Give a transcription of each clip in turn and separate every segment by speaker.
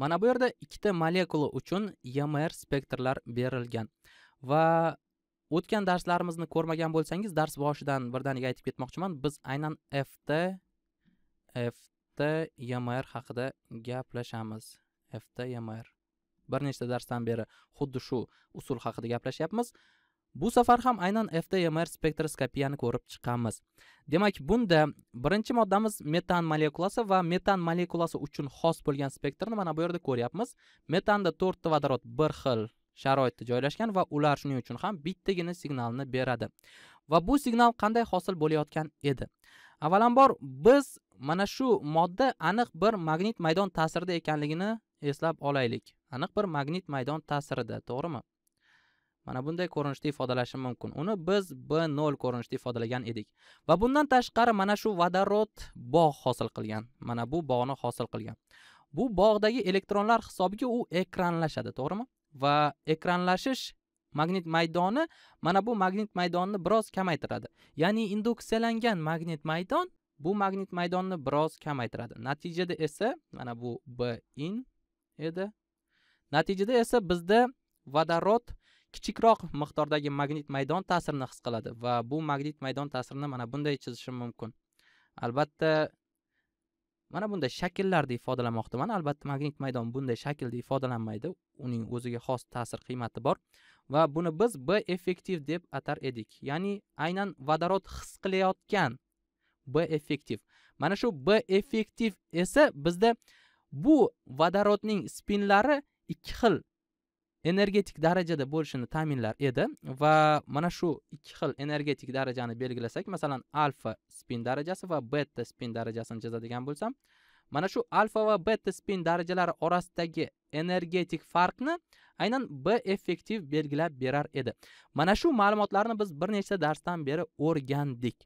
Speaker 1: mana bu yerda ikkita molekula uchun yamr spektrlar berilgan va o'tgan darslarimizni ko'rmagan bo'lsangiz dars boshidan birdaniga aytib ketmoqchiman biz aynan ft ft yamr haqida gaplashamiz ft yamr bir nechta darsdan beri xuddi shu usul haqida gaplashyapmiz bu safar ham aynan ftmr spektroskopiyani ko'rib chiqamiz demak bunda birinchi moddamiz metan molekulasi va metan molekulasi uchun xos bo'lgan spektrni mana bu yerda ko'ryapmiz metanda to'rtta vodorod bir xil sharoitda joylashgan va ular shuning uchun ham bittagina signalni beradi va bu signal qanday hosil bo'layotgan edi avvalambor biz mana shu modda aniq bir magnit maydon ta'sirida ekanligini eslab olaylik aniq bir magnit maydon ta'sirida to'g'rimi mana bunday ko'rinishda ifodalashim mumkin uni biz b nol ko'rinishda ifodalagan edik va bundan tashqari mana shu vodorod bog' hosil qilgan mana bu bog'ni hosil qilgan bu bog'dagi elektronlar hisobiga u ekranlashadi to'g'rimi va ekranlashish magnit maydoni mana bu magnit maydonni biroz kamaytiradi ya'ni induksiyalangan magnit maydon bu magnit maydonni biroz kamaytiradi natijada esa mana bu b in edi natijada esa bizda vodorod kichikroq miqdordagi magnit maydon ta'sirini his qiladi va bu magnit maydon ta'sirini mana bunday chizishim mumkin albatta mana bunday shakllarda ifodalamoqdaman albatta magnit maydon bunday shaklda ifodalanmaydi uning o'ziga xos ta'sir qiymati bor va buni biz b effektiv deb atar edik ya'ni aynan vodorod his qilayotgan b effektiv mana shu b effektiv esa bizda bu vodorodning spinlari ikki xil energetik darajada bo'lishini ta'minlar edi va mana shu ikki xil energetik darajani belgilasak masalan alfa spin darajasi va beta spin darajasini chizadigan bo'lsam mana shu alfa va beta spin darajalari orasidagi energetik farqni aynan b effektiv belgilab berar edi mana shu ma'lumotlarni biz bir nechta darsdan beri o'rgandik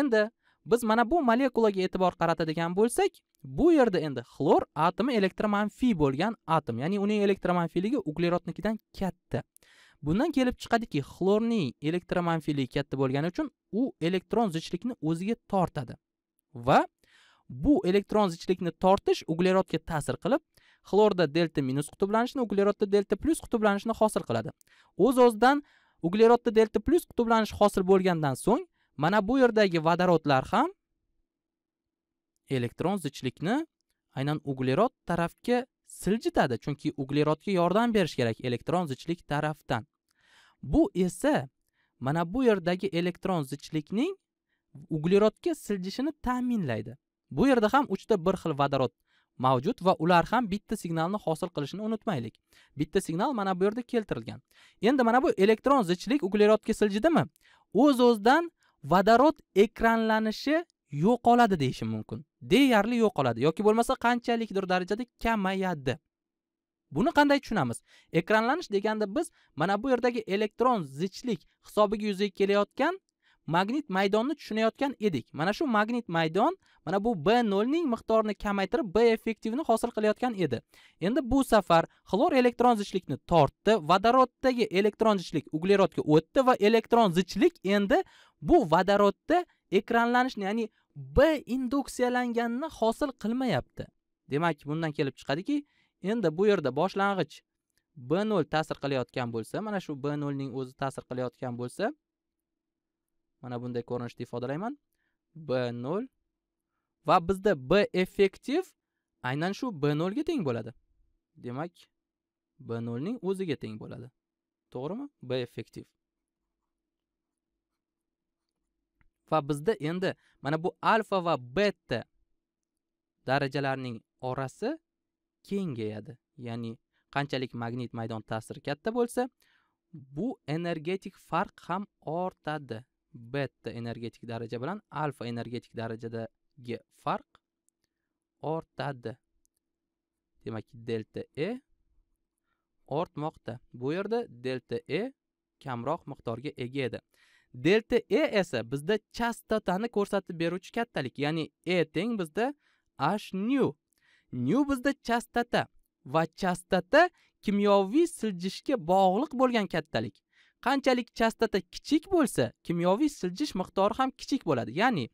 Speaker 1: endi biz mana bu molekulaga e'tibor qaratadigan bo'lsak bu yerda endi xlor atomi elektromanfiy bo'lgan atom ya'ni uning elektromanfiyligi uglerodnikidan katta bundan kelib chiqadiki xlorning elektromanfiyligi katta bo'lgani uchun u elektron zichlikni o'ziga tortadi va bu elektron zichlikni tortish uglerodga ta'sir qilib xlorda delta minus qutblanishni uglerodda delta plyus qutblanishni hosil qiladi o'z o'zidan uglerodda delta plyus qutblanish hosil bo'lgandan so'ng mana bu yerdagi vodorodlar ham elektron zichlikni aynan uglerod tarafga siljitadi chunki uglerodga yordam berish kerak elektron zichlik tarafdan bu esa mana bu yerdagi elektron zichlikning uglerodga siljishini ta'minlaydi bu yerda ham uchta bir xil vodorod mavjud va ular ham bitta signalni hosil qilishini unutmaylik bitta signal mana bu yerda keltirilgan endi mana bu elektron zichlik uglerodga siljidimi o'z o'zidan vodorod ekranlanishi yo'qoladi deyishim mumkin deyarli yo'qoladi yoki bo'lmasa qanchalikdir darajada kamayadi buni qanday tushunamiz ekranlanish deganda biz mana bu yerdagi elektron zichlik hisobiga yuzaga kelayotgan magnit maydonni tushunayotgan edik mana shu magnit maydon mana bu b ning miqdorini kamaytirib b effektivni hosil qilayotgan edi endi bu safar xlor elektron zichlikni tortdi vodoroddagi elektron zichlik uglerodga o'tdi va elektron zichlik endi bu vodorodda ekranlanishni ya'ni b induksiyalanganini hosil qilmayapti demak bundan kelib chiqadiki endi bu yerda boshlang'ich b nol ta'sir qilayotgan bo'lsa mana shu b nolning o'zi ta'sir qilayotgan bo'lsa mana bunday ko'rinishda ifodalayman b nol va bizda b effektiv aynan shu b nolga teng bo'ladi demak b nolning o'ziga teng bo'ladi to'g'rimi b effektiv va bizda endi mana bu alfa va beta darajalarining orasi kengayadi ya'ni qanchalik magnit maydon ta'siri katta bo'lsa bu energetik farq ham ortadi beta energetik daraja bilan alfa energetik darajadagi farq ortadi demak delta e ortmoqda bu yerda delta e kamroq miqdorga ega edi delta e esa bizda chastotani ko'rsatib beruvchi kattalik ya'ni e teng bizda h nu nu bizda chastota va chastota kimyoviy siljishga bog'liq bo'lgan kattalik qanchalik chastota kichik bo'lsa kimyoviy siljish miqdori ham kichik bo'ladi ya'ni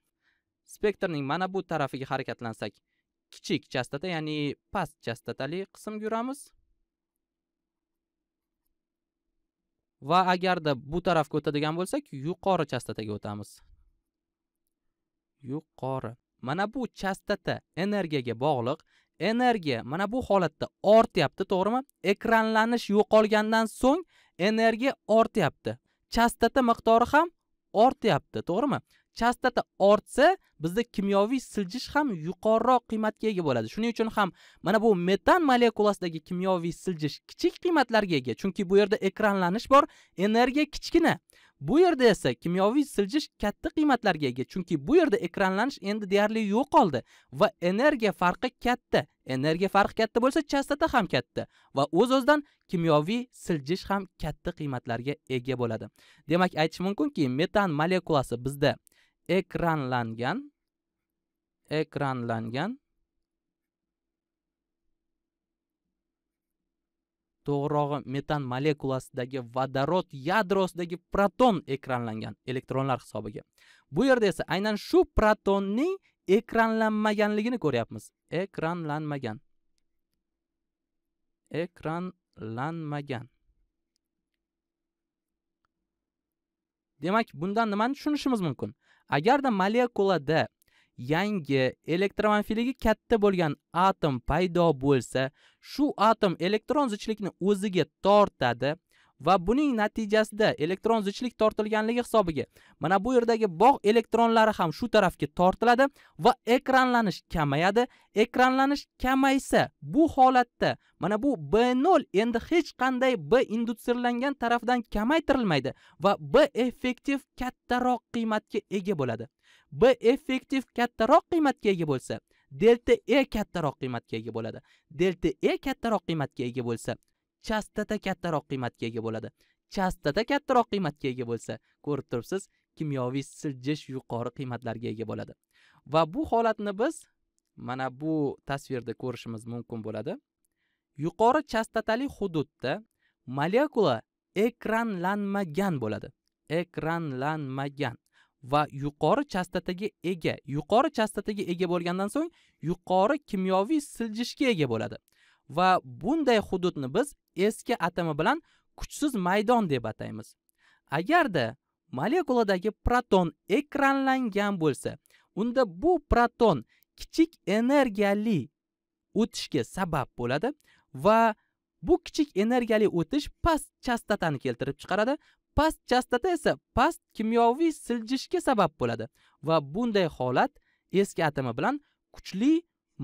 Speaker 1: spektrning mana bu tarafiga harakatlansak kichik chastota ya'ni past chastotali qismga yuramiz va agarda bu tarafga o'tadigan bo'lsak yuqori chastotaga o'tamiz yuqori mana bu chastota energiyaga bog'liq energiya mana bu holatda ortyapti to'g'rimi ekranlanish yo'qolgandan so'ng energiya ortyapti chastota miqdori ham ortyapti to'g'rimi chastota ortsa bizda kimyoviy siljish ham yuqoriroq qiymatga ega bo'ladi shuning uchun ham mana bu metan molekulasidagi kimyoviy siljish kichik qiymatlarga ega chunki bu yerda ekranlanish bor energiya kichkina bu yerda esa kimyoviy siljish katta qiymatlarga ega chunki bu yerda ekranlanish endi deyarli yo'qoldi va energiya farqi katta energiya farqi katta bo'lsa chastota ham katta va o'z o'zidan kimyoviy siljish ham katta qiymatlarga ega bo'ladi demak aytish mumkinki metan molekulasi bizda ekranlangan ekranlangan to'g'rirog'i metan molekulasidagi vodorod yadrosidagi proton ekranlangan elektronlar hisobiga bu yerda esa aynan shu protonning ekranlanmaganligini ko'ryapmiz ekranlanmagan ekranlanmagan demak bundan nimani tushunishimiz mumkin agarda molekulada yangi elektromanfiligi katta bo'lgan atom paydo bo'lsa shu atom elektron zichlikni o'ziga tortadi va buning natijasida elektron zichlik tortilganligi hisobiga mana bu yerdagi bog' elektronlari ham shu tarafga tortiladi va ekranlanish kamayadi ekranlanish kamaysa bu holatda mana bu b 0 endi hech qanday b indutsirlangan tarafdan kamaytirilmaydi va b effektiv kattaroq qiymatga ega bo'ladi b effektiv kattaroq qiymatga ega bo'lsa delta e kattaroq qiymatga ega bo'ladi delta e kattaroq qiymatga ega bo'lsa chastota kattaroq qiymatga ega bo'ladi chastota kattaroq qiymatga ega bo'lsa ko'rib turibsiz kimyoviy siljish yuqori qiymatlarga ega bo'ladi va bu holatni biz mana bu tasvirda ko'rishimiz mumkin bo'ladi yuqori chastotali hududda molekula ekranlanmagan bo'ladi ekranlanmagan va yuqori chastotaga ega yuqori chastotaga ega bo'lgandan so'ng yuqori kimyoviy siljishga ega bo'ladi va bunday hududni biz eski atami bilan kuchsiz maydon deb ataymiz agarda molekuladagi proton ekranlangan bo'lsa unda bu proton kichik energiyali o'tishga sabab bo'ladi va bu kichik energiyali o'tish past chastotani keltirib chiqaradi past chastota esa past kimyoviy siljishga sabab bo'ladi va bunday holat eski atama bilan kuchli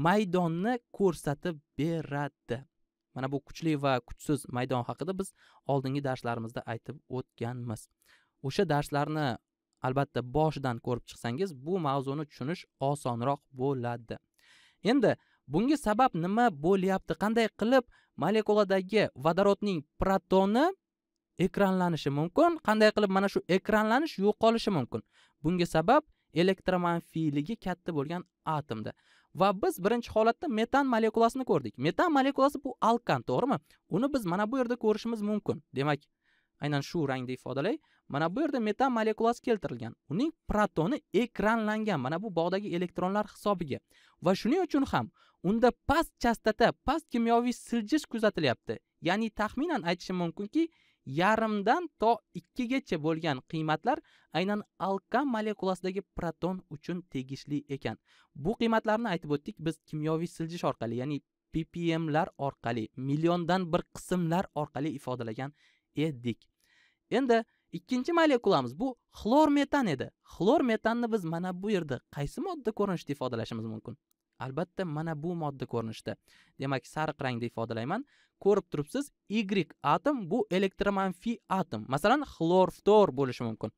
Speaker 1: maydonni ko'rsatib beradi mana bu kuchli va kuchsiz maydon haqida biz oldingi darslarimizda aytib o'tganmiz o'sha darslarni albatta boshidan ko'rib chiqsangiz bu mavzuni tushunish osonroq bo'ladi endi bunga sabab nima bo'lyapti qanday qilib molekuladagi vodorodning protoni ekranlanishi mumkin qanday qilib mana shu ekranlanish yo'qolishi mumkin bunga sabab elektromanfiyligi katta bo'lgan atomda va biz birinchi holatda metan molekulasini ko'rdik metan molekulasi bu alkan to'g'rimi uni biz mana bu yerda ko'rishimiz mumkin demak aynan shu rangda ifodalay mana bu yerda metan molekulasi keltirilgan uning protoni ekranlangan mana bu bog'dagi elektronlar hisobiga va shuning uchun ham unda past chastota past kimyoviy siljish kuzatilyapti ya'ni taxminan aytishim mumkinki yarimdan to ikkigacha bo'lgan qiymatlar aynan alkan molekulasidagi proton uchun tegishli ekan bu qiymatlarni aytib o'tdik biz kimyoviy siljish orqali ya'ni ppmlar orqali milliondan bir qismlar orqali ifodalagan edik endi ikkinchi molekulamiz bu xlor metan edi xlor metanni biz mana bu yerda qaysi modda ko'rinishida ifodalashimiz mumkin albatta mana bu modda ko'rinishida demak sariq rangda ifodalayman ko'rib turibsiz y atom bu elektromanfiy atom masalan xlor ftor bo'lishi mumkin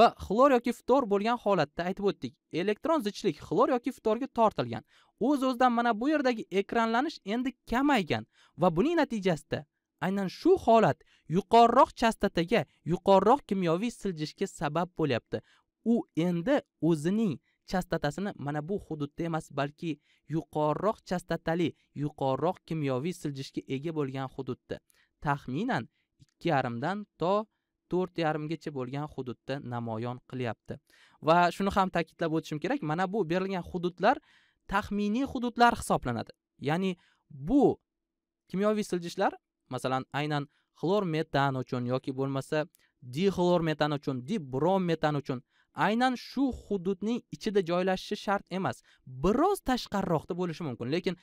Speaker 1: va xlor yoki ftor bo'lgan holatda aytib o'tdik elektron zichlik xlor yoki ftorga tortilgan o'z Uz o'zidan mana bu yerdagi ekranlanish endi kamaygan va buning natijasida aynan shu holat yuqoriroq chastotaga yuqoriroq kimyoviy siljishga sabab bo'lyapti u endi o'zining chastotasini mana bu hududda emas balki yuqoriroq chastotali yuqoriroq kimyoviy siljishga ega bo'lgan hududda taxminan ikki yarimdan to to'rt yarimgacha bo'lgan hududda namoyon qilyapti va shuni ham ta'kidlab o'tishim kerak mana bu berilgan hududlar taxminiy hududlar hisoblanadi ya'ni bu kimyoviy siljishlar masalan aynan xlor metan uchun yoki bo'lmasa dixlor metan uchun dibrom metan uchun aynan shu hududning ichida joylashishi shart emas biroz tashqariroqda bo'lishi mumkin lekin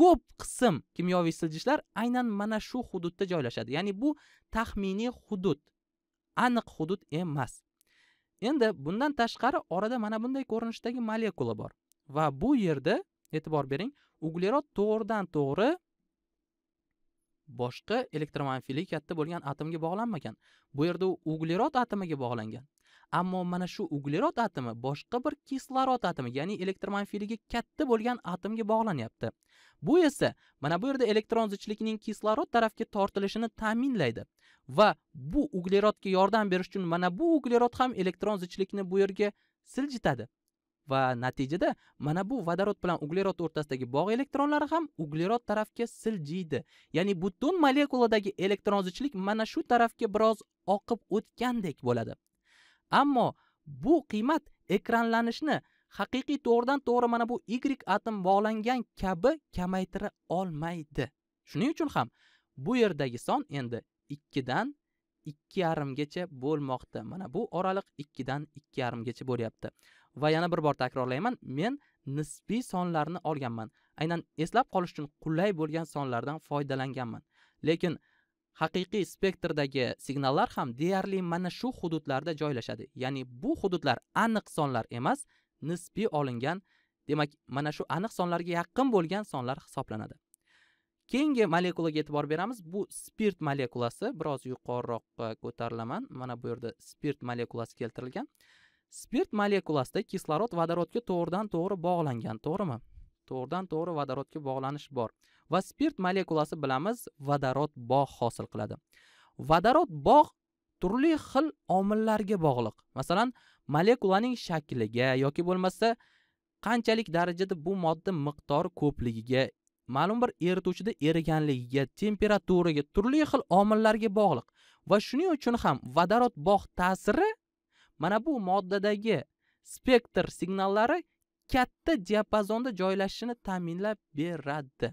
Speaker 1: ko'p qism kimyoviy siljishlar aynan mana shu hududda joylashadi ya'ni bu taxminiy hudud aniq hudud emas endi bundan tashqari orada mana bunday ko'rinishdagi molekula bor va bu yerda e'tibor bering uglerod to'g'ridan to'g'ri boshqa elektromanfili katta bo'lgan atomga bog'lanmagan bu yerda u uglerod atomiga bog'langan ammo mana shu uglerod atomi boshqa bir kislorod atomi ya'ni elektromanfiyligi katta bo'lgan atomga bog'lanyapti bu esa mana bu yerda elektron zichlikning kislorod tarafga tortilishini ta'minlaydi va bu uglerodga yordam berish uchun mana bu uglerod ham elektron zichlikni bu yerga siljitadi va natijada mana bu vodorod bilan uglerod o'rtasidagi bog' elektronlari ham uglerod tarafga siljiydi ya'ni butun molekuladagi elektron zichlik mana shu tarafga biroz oqib o'tgandek bo'ladi ammo bu qiymat ekranlanishni haqiqiy to'g'ridan to'g'ri mana bu y atom bog'langan kabi kamaytira olmaydi shuning uchun ham bu yerdagi son endi ikkidan ikki yarimgacha bo'lmoqda mana bu oraliq ikkidan ikki yarimgacha bo'lyapti va yana bir bor takrorlayman men nisbiy sonlarni olganman aynan eslab qolish uchun qulay bo'lgan sonlardan foydalanganman lekin haqiqiy spektrdagi signallar ham deyarli mana shu hududlarda joylashadi ya'ni bu hududlar aniq sonlar emas nisbiy olingan demak mana shu aniq sonlarga yaqin bo'lgan sonlar hisoblanadi keyingi molekulaga e'tibor beramiz bu spirt molekulasi biroz yuqoriroqqa ko'tarilaman mana bu yerda spirt molekulasi keltirilgan spirt molekulasida kislorod vodorodga to'g'ridan to'g'ri bog'langan to'g'rimi to'g'ridan to'g'ri vodorodga bog'lanish bor va spirt molekulasi bilamiz vodorod bog' hosil qiladi vodorod bog' turli xil omillarga bog'liq masalan molekulaning shakliga yoki bo'lmasa qanchalik darajada bu modda miqdori ko'pligiga ma'lum bir erituvchida eriganligiga temperaturaga turli xil omillarga bog'liq va shuning uchun ham vodorod bog' ta'siri mana bu moddadagi spektr signallari katta diapazonda joylashishini ta'minlab beradi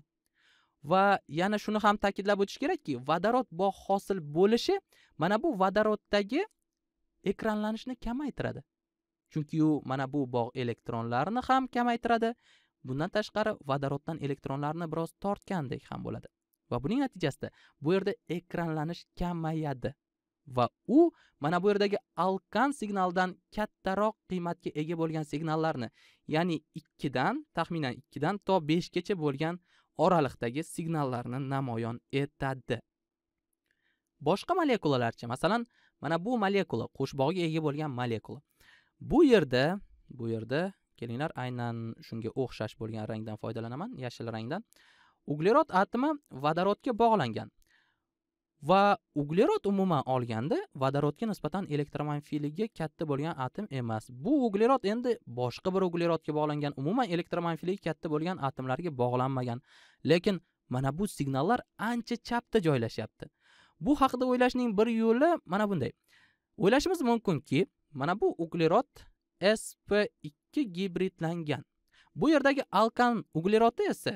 Speaker 1: va yana shuni ham ta'kidlab o'tish kerakki vodorod bog' hosil bo'lishi mana bu vodoroddagi ekranlanishni kamaytiradi chunki u mana bu bog' elektronlarini ham kamaytiradi bundan tashqari vodoroddan elektronlarni biroz tortgandek ham bo'ladi va buning natijasida bu yerda ekranlanish kamayadi va u mana bu yerdagi alkan signaldan kattaroq qiymatga ega bo'lgan signallarni ya'ni ikkidan taxminan ikkidan to beshgacha bo'lgan oraliqdagi signallarni namoyon etadi boshqa molekulalarchi masalan mana bu molekula qo'shbog'iga ega bo'lgan molekula bu yerda bu yerda kelinglar aynan shunga o'xshash bo'lgan rangdan foydalanaman yashil rangdan uglerod atomi vodorodga bog'langan va uglerod umuman olganda vodorodga nisbatan elektromanfiyligi katta bo'lgan atom emas bu uglerod endi boshqa bir uglerodga bog'langan umuman elektromanfiyligi katta bo'lgan atomlarga bog'lanmagan lekin mana bu signallar ancha chapda joylashyapti bu haqida o'ylashning bir yo'li mana bunday o'ylashimiz mumkinki mana bu uglerod sp2 gibridlangan bu yerdagi alkan uglerodi esa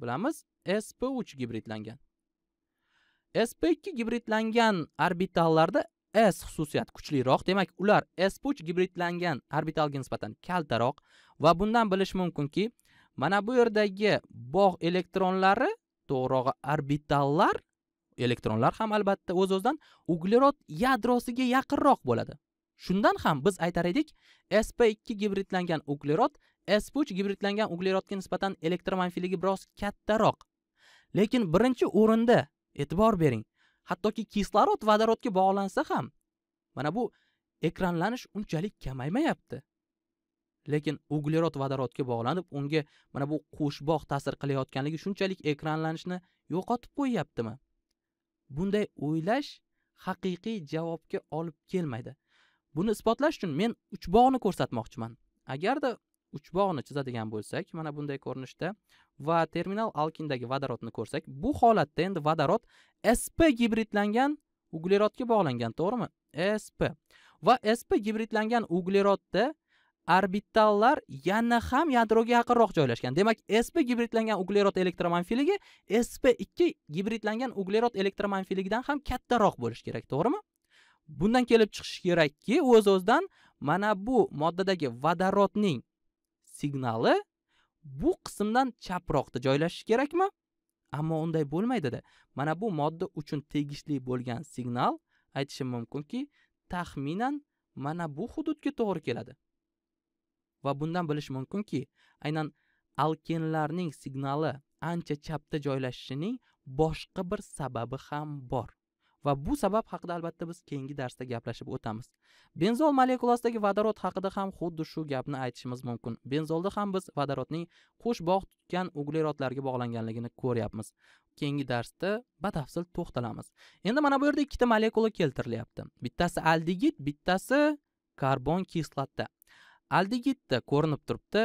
Speaker 1: bilamiz sp3 gibridlangan sp2 gibridlangan orbitallarda s xususiyati kuchliroq demak ular sp3 gibridlangan orbitalga nisbatan kaltaroq va bundan bilish mumkinki mana bu yerdagi bog' elektronlari to'g'rog'i orbitallar elektronlar ham albatta o'z o'zidan uglerod yadrosiga yaqinroq bo'ladi shundan ham biz aytar edik sp2 gibridlangan uglerod sp3 gibridlangan uglerodga nisbatan elektromanfiyligi biroz kattaroq lekin birinchi o'rinda e'tibor bering hattoki kislorod vodorodga bog'lansa ham mana bu ekranlanish unchalik kamaymayapti lekin uglerod vodorodga bog'lanib unga mana bu qo'shbog' ta'sir qilayotganligi shunchalik ekranlanishni yo'qotib qo'yyaptimi bunday o'ylash haqiqiy javobga olib kelmaydi buni isbotlash uchun men uchbog'ni ko'rsatmoqchiman agarda uchbog'ni chizadigan bo'lsak mana bunday ko'rinishda va terminal alkindagi vodorodni ko'rsak bu holatda endi vodorod sp gibridlangan uglerodga bog'langan to'g'rimi sp va sp gibridlangan uglerodda orbitallar yana ham yadroga yaqinroq joylashgan demak sp gibridlangan uglerod elektromanfiligi sp ikki gibridlangan uglerod elektromanfiligidan ham kattaroq bo'lishi kerak to'g'rimi bundan kelib chiqish kerakki o'z o'zidan mana bu moddadagi vodorodning signali bu qismdan chaproqda joylashishi kerakmi ammo unday bo'lmaydida mana bu modda uchun tegishli bo'lgan signal aytishim mumkinki taxminan mana bu hududga to'g'ri keladi va bundan bilish mumkinki aynan alkenlarning signali ancha chapda joylashishining boshqa bir sababi ham bor va bu sabab haqida albatta biz keyingi darsda gaplashib o'tamiz benzol molekulasidagi vodorod haqida ham xuddi shu gapni aytishimiz mumkin benzolda ham biz vodorodning qo'sh bog' tutgan uglerodlarga bog'langanligini ko'ryapmiz keyingi darsda batafsil to'xtalamiz endi mana bu yerda ikkita molekula keltirilyapti bittasi aldigid bittasi karbon kislota aldigidda ko'rinib turibdi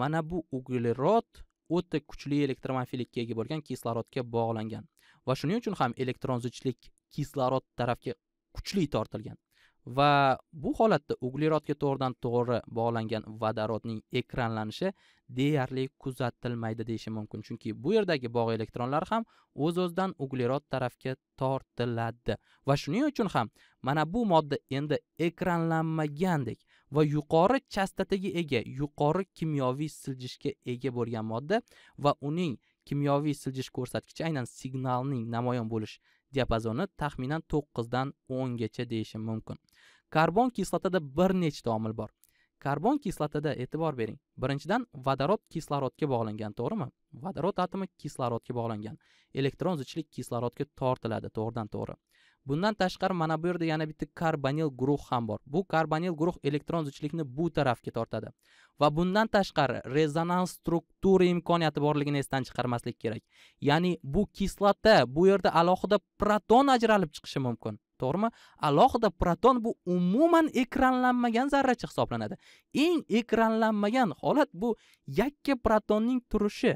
Speaker 1: mana bu uglerod o'ta kuchli elektromofilikka ega bo'lgan kislorodga bog'langan va shuning uchun ham elektron zichlik kislorod tarafga kuchli tortilgan va bu holatda uglerodga to'g'ridan to'g'ri bog'langan vodorodning ekranlanishi deyarli kuzatilmaydi deyishim mumkin chunki bu yerdagi bog' elektronlari ham o'z o'zidan uglerod tarafga tortiladi va shuning uchun ham mana bu modda endi ekranlanmagandek va yuqori chastotaga ega yuqori kimyoviy siljishga ega bo'lgan modda va uning kimyoviy siljish ko'rsatkichi aynan signalning namoyon bo'lish diapazoni taxminan to'qqizdan o'ngacha deyishim mumkin karbon kislotada bir nechta omil bor karbon kislotada e'tibor bering birinchidan vodorod kislorodga bog'langan to'g'rimi vodorod atomi kislorodga bog'langan elektron zichlik kislorodga tortiladi to'g'ridan to'g'ri bundan tashqari mana bu yerda yana bitta karbonil guruh ham bor bu karbonil guruh elektron zichlikni bu tarafga tortadi va bundan tashqari rezonans struktura imkoniyati borligini esdan chiqarmaslik kerak ya'ni bu kislota bu yerda alohida proton ajralib chiqishi mumkin to'g'rimi alohida proton bu umuman ekranlanmagan zarracha hisoblanadi eng ekranlanmagan holat bu yakka protonning turishi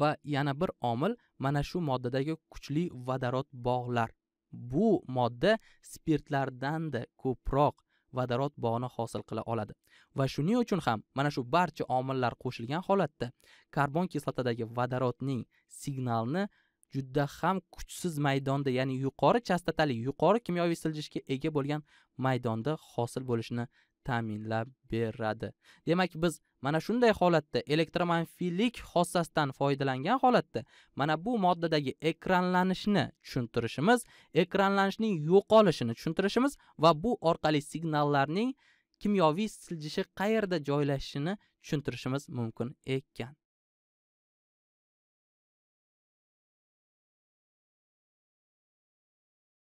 Speaker 1: va yana bir omil mana shu moddadagi kuchli vodorod bog'lar bu modda spirtlardan da ko'proq vodorod bog'ini hosil qila oladi va shuning uchun ham mana shu barcha omillar qo'shilgan holatda karbon kislotadagi vodorodning signalni juda ham kuchsiz maydonda ya'ni yuqori chastotali yuqori kimyoviy siljishga ega bo'lgan maydonda hosil bo'lishini ta'minlab beradi demak biz mana shunday holatda elektromanfiylik xossasidan foydalangan holatda mana bu moddadagi ekranlanishni tushuntirishimiz ekranlanishning yo'qolishini tushuntirishimiz va bu orqali signallarning kimyoviy siljishi qayerda joylashishini tushuntirishimiz mumkin ekan